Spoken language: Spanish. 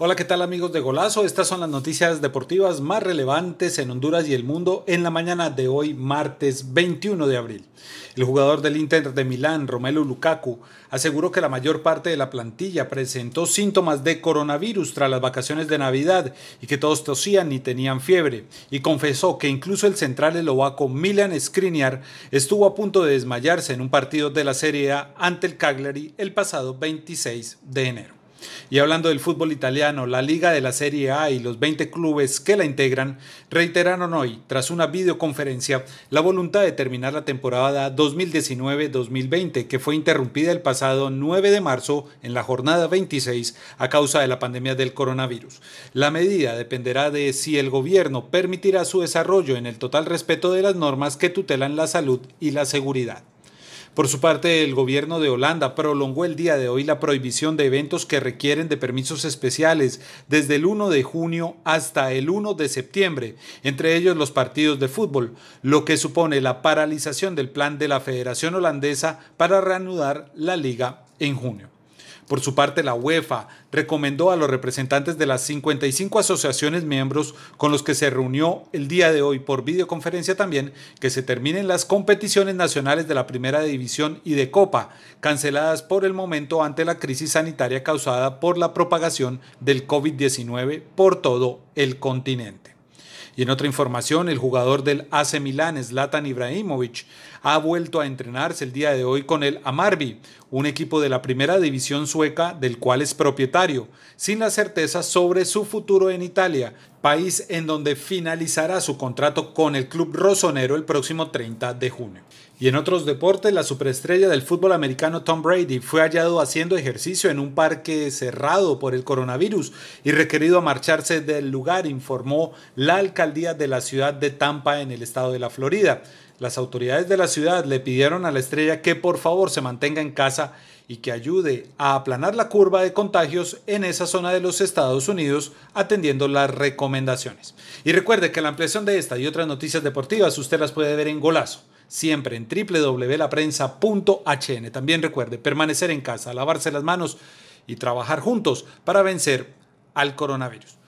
Hola, ¿qué tal amigos de Golazo? Estas son las noticias deportivas más relevantes en Honduras y el mundo en la mañana de hoy, martes 21 de abril. El jugador del Inter de Milán, Romelu Lukaku, aseguró que la mayor parte de la plantilla presentó síntomas de coronavirus tras las vacaciones de Navidad y que todos tosían y tenían fiebre, y confesó que incluso el central eslovaco Milan Skriniar estuvo a punto de desmayarse en un partido de la Serie A ante el Cagliari el pasado 26 de enero. Y hablando del fútbol italiano, la Liga de la Serie A y los 20 clubes que la integran reiteraron hoy, tras una videoconferencia, la voluntad de terminar la temporada 2019-2020, que fue interrumpida el pasado 9 de marzo en la jornada 26 a causa de la pandemia del coronavirus. La medida dependerá de si el gobierno permitirá su desarrollo en el total respeto de las normas que tutelan la salud y la seguridad. Por su parte, el gobierno de Holanda prolongó el día de hoy la prohibición de eventos que requieren de permisos especiales desde el 1 de junio hasta el 1 de septiembre, entre ellos los partidos de fútbol, lo que supone la paralización del plan de la Federación Holandesa para reanudar la liga en junio. Por su parte, la UEFA recomendó a los representantes de las 55 asociaciones miembros con los que se reunió el día de hoy por videoconferencia también que se terminen las competiciones nacionales de la Primera División y de Copa, canceladas por el momento ante la crisis sanitaria causada por la propagación del COVID-19 por todo el continente. Y en otra información, el jugador del AC Milán, Zlatan Ibrahimovic, ha vuelto a entrenarse el día de hoy con el Amarbi, un equipo de la primera división sueca del cual es propietario, sin la certeza sobre su futuro en Italia, país en donde finalizará su contrato con el club rosonero el próximo 30 de junio. Y en otros deportes, la superestrella del fútbol americano Tom Brady fue hallado haciendo ejercicio en un parque cerrado por el coronavirus y requerido a marcharse del lugar, informó la alcaldía de la ciudad de Tampa en el estado de la Florida. Las autoridades de la ciudad le pidieron a la estrella que por favor se mantenga en casa y que ayude a aplanar la curva de contagios en esa zona de los Estados Unidos atendiendo las recomendaciones. Y recuerde que la ampliación de esta y otras noticias deportivas usted las puede ver en Golazo, siempre en www.laprensa.hn. También recuerde permanecer en casa, lavarse las manos y trabajar juntos para vencer al coronavirus.